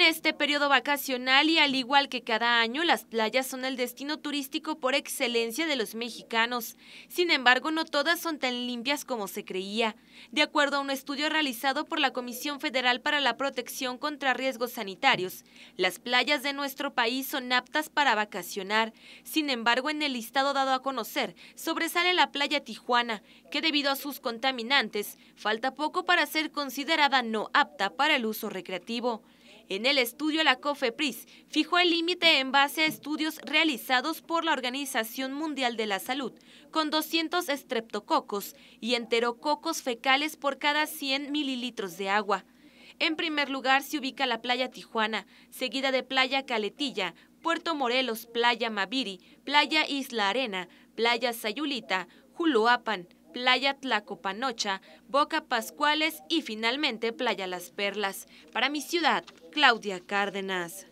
En este periodo vacacional y al igual que cada año, las playas son el destino turístico por excelencia de los mexicanos. Sin embargo, no todas son tan limpias como se creía. De acuerdo a un estudio realizado por la Comisión Federal para la Protección contra Riesgos Sanitarios, las playas de nuestro país son aptas para vacacionar. Sin embargo, en el listado dado a conocer, sobresale la playa Tijuana, que debido a sus contaminantes, falta poco para ser considerada no apta para el uso recreativo en el estudio la COFEPRIS fijó el límite en base a estudios realizados por la Organización Mundial de la Salud, con 200 estreptococos y enterococos fecales por cada 100 mililitros de agua. En primer lugar se ubica la playa Tijuana, seguida de playa Caletilla, Puerto Morelos, playa Maviri, playa Isla Arena, playa Sayulita, Juluapan, Playa Tlacopanocha, Boca Pascuales y finalmente Playa Las Perlas. Para mi ciudad, Claudia Cárdenas.